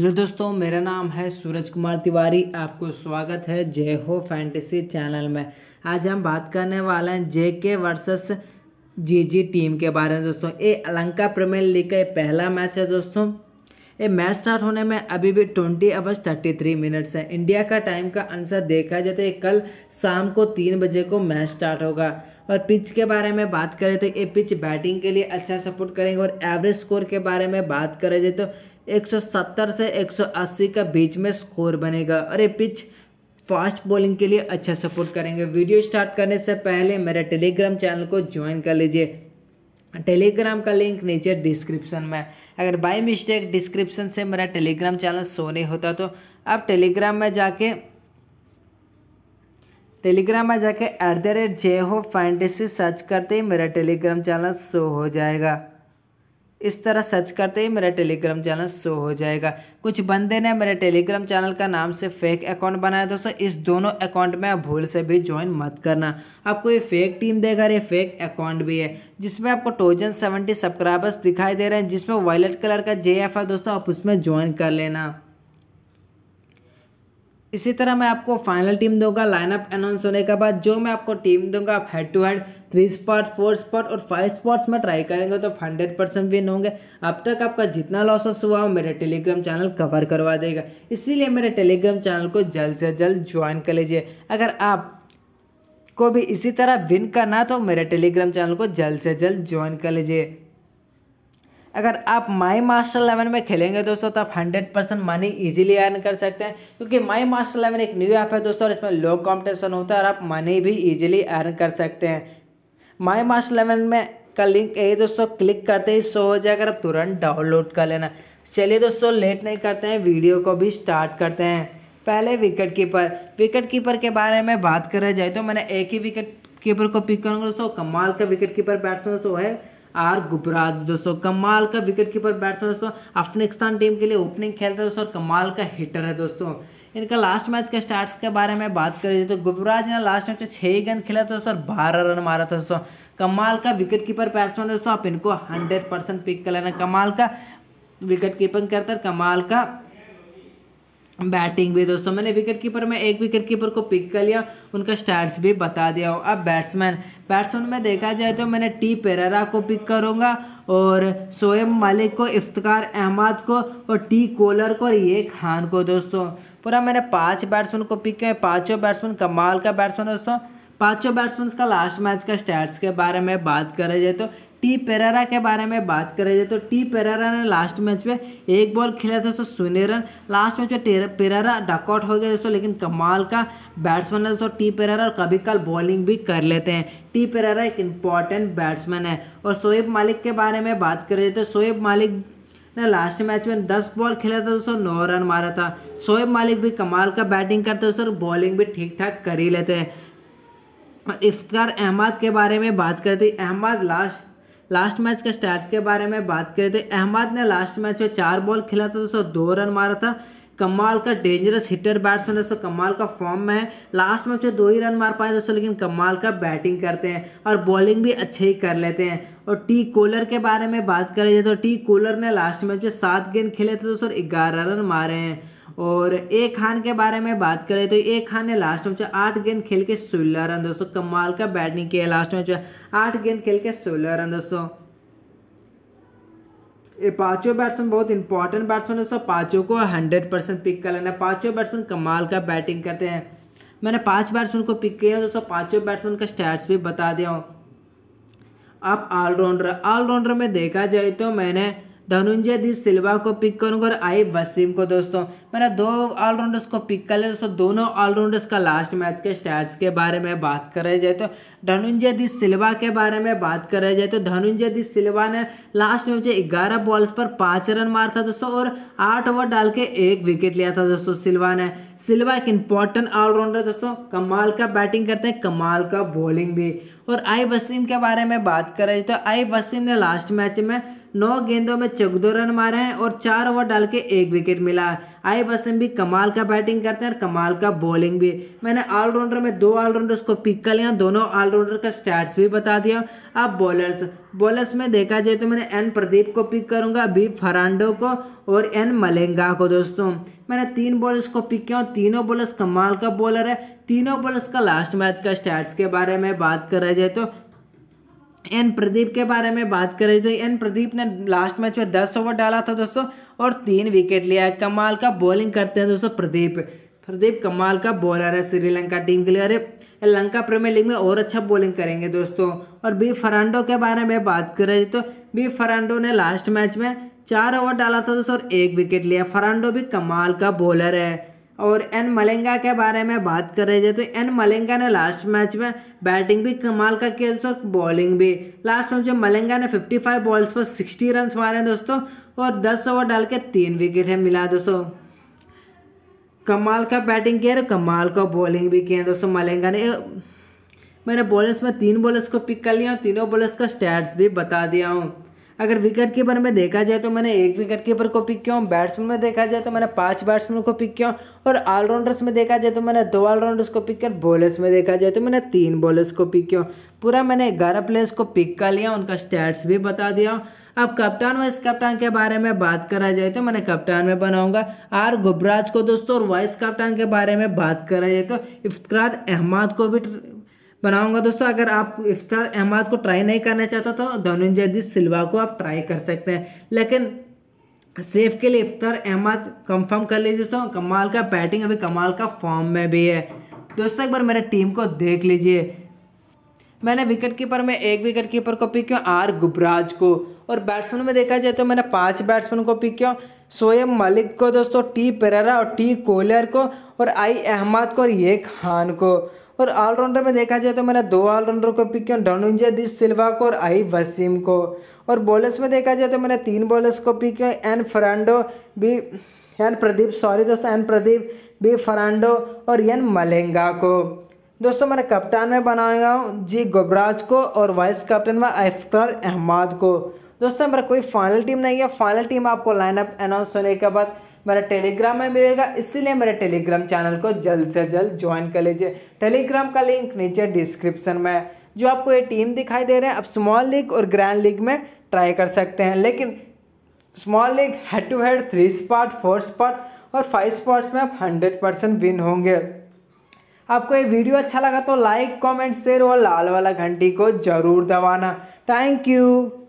hello दोस्तों मेरा नाम है सूरज कुमार तिवारी आपको स्वागत है जय हो फैंटेसी चैनल में आज हम बात करने वाले हैं जे के वर्सेस जी जी टीम के बारे में दोस्तों ये अलंका प्रीमियर लीग का पहला मैच है दोस्तों ये मैच स्टार्ट होने में अभी भी twenty hours thirty three minutes है इंडिया का टाइम का आंसर देखा जाए तो ये कल शाम को तीन बजे को मैच स्टार्ट होगा और पिच के बारे में बात करें तो ये पिच बैटिंग के लिए अच्छा सपोर्ट करेंगे और एवरेज स्कोर के बारे में बात करें जाए तो 170 से 180 का बीच में स्कोर बनेगा और ये पिच फास्ट बॉलिंग के लिए अच्छा सपोर्ट करेंगे वीडियो स्टार्ट करने से पहले मेरे टेलीग्राम चैनल को ज्वाइन कर लीजिए टेलीग्राम का लिंक नीचे डिस्क्रिप्शन में अगर बाई मिस्टेक डिस्क्रिप्शन से मेरा टेलीग्राम चैनल शो नहीं होता तो आप टेलीग्राम में जाके टेलीग्राम में जाके एट द रेट जे हो फैंटेसी सर्च करते ही मेरा टेलीग्राम चैनल शो हो जाएगा इस तरह सर्च करते ही मेरा टेलीग्राम चैनल शो हो जाएगा कुछ बंदे ने मेरे टेलीग्राम चैनल का नाम से फेक अकाउंट बनाया दोस्तों इस दोनों अकाउंट में आप भूल से भी ज्वाइन मत करना आपको ये फेक टीम देगा ये फेक अकाउंट भी है जिसमें आपको टोजन सेवेंटी सब्सक्राइबर्स दिखाई दे रहे हैं जिसमें वायलेट कलर का जे है दोस्तों आप उसमें ज्वाइन कर लेना इसी तरह मैं आपको फाइनल टीम दूंगा लाइनअप अनाउंस होने के बाद जो मैं आपको टीम दूंगा आप head to head three spot four spot और फाइव स्पॉट्स में ट्राई करेंगे तो हंड्रेड परसेंट विन होंगे अब तक आपका जितना लॉसेस हुआ वो मेरे टेलीग्राम चैनल कवर करवा देगा इसीलिए मेरे टेलीग्राम चैनल को जल्द से जल्द ज्वाइन कर लीजिए अगर आप को भी इसी तरह विन करना तो मेरे टेलीग्राम चैनल को जल्द से जल्द ज्वाइन कर लीजिए अगर आप माई मास्टर इलेवन में खेलेंगे दोस्तों तो आप hundred percent money easily earn कर सकते हैं क्योंकि माई मास्टर इलेवन एक न्यू ऐप है दोस्तों और इसमें लो कॉम्पिटिशन होता है और आप मनी भी इजीली अर्न कर सकते हैं माई मास इलेवन में का लिंक ये दोस्तों क्लिक करते ही शो हो जाएगा आप तुरंत डाउनलोड कर लेना चलिए दोस्तों लेट नहीं करते हैं वीडियो को भी स्टार्ट करते हैं पहले विकेट कीपर विकेट कीपर के बारे में बात करा जाए तो मैंने एक ही विकेट कीपर को पिक करूँगा दोस्तों कमाल का विकेट कीपर बैट्समैन दोस्तों है आर गुपराज दोस्तों कमाल का विकेट कीपर बैट्समैन दोस्तों अफगानिस्तान टीम के लिए ओपनिंग खेलता है दोस्तों और कमाल का हिटर है दोस्तों इनका लास्ट मैच के स्टार्ट के बारे में बात करें तो गुबराज ने लास्ट मैच में छः गेंद खेला था दोस्तों बारह रन मारा था दोस्तों कमाल का विकेट कीपर बैट्समैन दोस्तों आप इनको हंड्रेड परसेंट पिक कर लेना कमाल का विकेट कीपिंग करता है कमाल का बैटिंग भी दोस्तों मैंने विकेट कीपर में एक विकेट कीपर को पिक कर लिया उनका स्टार्ट भी बता दिया हूँ अब बैट्समैन बैट्समैन में देखा जाए तो मैंने टी पेरारा को पिक करूँगा और शोएब मलिक को इफ्तार अहमद को और टी कोलर को और ये खान को दोस्तों पूरा मैंने पाँच बैट्समैन को पिक किया है पाँचों बैट्समैन कमाल का बैट्समैन दोस्तों पाँचों बैट्समैन का लास्ट मैच का स्टैट्स के बारे में बात करें जाए तो टी पेरारा के बारे में बात करें जाए तो टी पेरारा ने लास्ट मैच में एक बॉल खेला था दोस्तों शून्य रन लास्ट मैच में पेरारा डकआउट हो गया दोस्तों लेकिन कमाल का बैट्समैन है दोस्तों टी पेरारा और कभी कल बॉलिंग भी कर लेते हैं टी पेरारा एक इम्पॉर्टेंट बैट्समैन है और शोएब मालिक के बारे में बात करें जाए तो शोएब मालिक ने लास्ट मैच में दस बॉल खेला था दोस्तों नौ रन मारा था शोएब मालिक भी कमाल का बैटिंग करते हैं दोस्तों बॉलिंग भी ठीक ठाक कर ही लेते हैं और इफ्तार अहमद के बारे में बात करते तो अहमद लास्ट लास्ट मैच के स्टार्ट के बारे में बात करें तो अहमद ने लास्ट मैच में चार बॉल खेला था दोस्तों दो रन मारा था कमाल का डेंजरस हिटर बैट्समैन दोस्तों कमाल का फॉर्म में है लास्ट में जो दो ही रन मार पाए दोस्तों लेकिन कमाल का बैटिंग करते हैं और बॉलिंग भी अच्छे ही कर लेते हैं और टी कोलर के बारे में बात करें तो टी कोलर ने लास्ट मैच में सात गेंद खेले थे दोस्तों ग्यारह रन मारे हैं और ए खान के बारे में बात करें तो ए खान ने लास्ट मैच में आठ गेंद खेल के सोलह रन दोस्तों कमाल का बैटिंग किया लास्ट मैच में आठ गेंद खेल के सोलह रन दोस्तों ये पांचों बैट्समैन बहुत इंपॉर्टेंट बैट्समैन है सब पांचों को हंड्रेड परसेंट पिक कर लेना पांचों बैट्समैन कमाल का बैटिंग करते हैं मैंने पांच बैट्समैन को पिक किया दोस्तों पांचों बैट्समैन का स्टैट्स भी बता दिया हूँ आप ऑलराउंडर ऑलराउंडर में देखा जाए तो मैंने धनुंजय दी सिल्वा को पिक करूंगा और आई वसीम को दोस्तों मैंने दो ऑलराउंडर्स को पिक कर लिया दोस्तों दोनों ऑलराउंडर्स का लास्ट मैच के स्टैट्स के बारे में बात करा जाए तो धनुंजय दी सिल्वा के बारे में बात करा जाए तो धनुंजय दी सिल्वा ने लास्ट मैच ग्यारह बॉल्स पर पाँच रन मारा था दोस्तों और आठ ओवर डाल के एक विकेट लिया था दोस्तों सिल्वा ने सिल्वा एक इंपॉर्टेंट ऑलराउंडर दोस्तों कमाल का बैटिंग करते हैं कमाल का बॉलिंग भी और आई वसीम के बारे में बात करें तो आई वसीम ने लास्ट मैच में नौ गेंदों में चौदह रन मारे हैं और चार ओवर डाल के एक विकेट मिला है आई बसम भी कमाल का बैटिंग करते हैं और कमाल का बॉलिंग भी मैंने ऑलराउंडर में दो ऑलराउंडर्स को पिक कर लिया दोनों ऑलराउंडर का स्टैट्स भी बता दिया अब बॉलर्स बॉलर्स में देखा जाए तो मैंने एन प्रदीप को पिक करूंगा बी फरांडो को और एन मलेंगा को दोस्तों मैंने तीन बॉलर्स को पिक किया तीनों बॉलर्स कमाल का बॉलर है तीनों बॉलर्स का लास्ट मैच का स्टैट्स के बारे में बात करा जाए तो एन प्रदीप के बारे में बात करें तो एन प्रदीप ने लास्ट मैच में दस ओवर डाला था दोस्तों और तीन विकेट लिया है कमाल का बॉलिंग करते हैं दोस्तों प्रदीप प्रदीप कमाल का बॉलर है श्रीलंका टीम के लिए अरे लंका प्रीमियर लीग में और अच्छा बॉलिंग करेंगे दोस्तों और बी फरांडो के बारे में बात करें तो बी फरांडो ने लास्ट मैच में चार ओवर डाला था दोस्तों और एक विकेट लिया फरांडो भी कमाल का बॉलर है और एन मलिंगा के बारे में बात कर रहे थे तो एन मलिंगा ने लास्ट मैच में बैटिंग भी कमाल का किया दोस्तों बॉलिंग भी लास्ट मैच में मलिंगा ने 55 बॉल्स पर 60 रन मारे हैं दोस्तों और 10 ओवर डाल के तीन विकेट है मिला दोस्तों कमाल का बैटिंग किया और कमाल का बॉलिंग भी किया दोस्तों मलिंगा ने मैंने बॉलर्स में तीन बॉलर्स को पिक कर लिया और तीनों बॉलर्स का स्टैट्स भी बता दिया हूँ अगर विकेट कीपर में देखा जाए तो मैंने एक विकेट कीपर को पिक किया बैट्समैन में देखा जाए तो मैंने पाँच बैट्समैन को पिक किया और ऑलराउंडर्स में देखा जाए तो मैंने दो ऑलराउंडर्स को पिक किया बॉलर्स में देखा जाए तो मैंने तीन बॉलर्स को पिक किया पूरा मैंने ग्यारह प्लेयर्स को पिक कर लिया उनका स्टैट्स भी बता दिया अब कप्तान वाइस कप्तान के बारे में बात करा जाए तो मैंने कप्तान में बनाऊंगा आर गुबराज को दोस्तों और वाइस कप्तान के बारे में बात करा जाए तो इफ्तार अहमद को भी बनाऊंगा दोस्तों अगर आप इफ्तार अहमद को ट्राई नहीं करना चाहता तो धनुंजय दी सिल्वा को आप ट्राई कर सकते हैं लेकिन सेफ के लिए इफ्तार अहमद कंफर्म कर लीजिए दोस्तों कमाल का बैटिंग अभी कमाल का फॉर्म में भी है दोस्तों एक बार मेरे टीम को देख लीजिए मैंने विकेट कीपर में एक विकेट कीपर को पिक किया आर गुबराज को और बैट्समैन में देखा जाए तो मैंने पांच बैट्समैन को पिक किया सोएम मलिक को दोस्तों टी पेरेरा और टी कोहलर को और आई अहमद को और ये खान को और ऑलराउंडर में देखा जाए तो मैंने दो ऑलराउंडर को पिक किया डोनुंजे दिस सिल्वा को और आई वसीम को और बॉलर्स में देखा जाए तो मैंने तीन बॉलर्स को पिक किया N Fernando B N Pradeep sorry दोस्तों एन प्रदीप बी फरांडो और एन मलेंगा को दोस्तों मैंने कप्तान में बनाया हूँ जी गोबराज को और वाइस कैप्टन में अफ्तार अहमद को दोस्तों मेरा कोई फाइनल टीम नहीं है फाइनल टीम आपको लाइनअप अनाउंस होने के बाद मेरा टेलीग्राम में मिलेगा इसीलिए मेरे टेलीग्राम चैनल को जल्द से जल्द ज्वाइन कर लीजिए टेलीग्राम का लिंक नीचे डिस्क्रिप्शन में है जो आपको ये टीम दिखाई दे रहे हैं आप स्मॉल लीग और ग्रैंड लीग में ट्राई कर सकते हैं लेकिन small league head to head three spot four spot और फाइव स्पॉट्स में आप हंड्रेड परसेंट विन होंगे आपको ये वीडियो अच्छा लगा तो लाइक कमेंट शेयर और लाल वाला घंटी को ज़रूर दबाना थैंक यू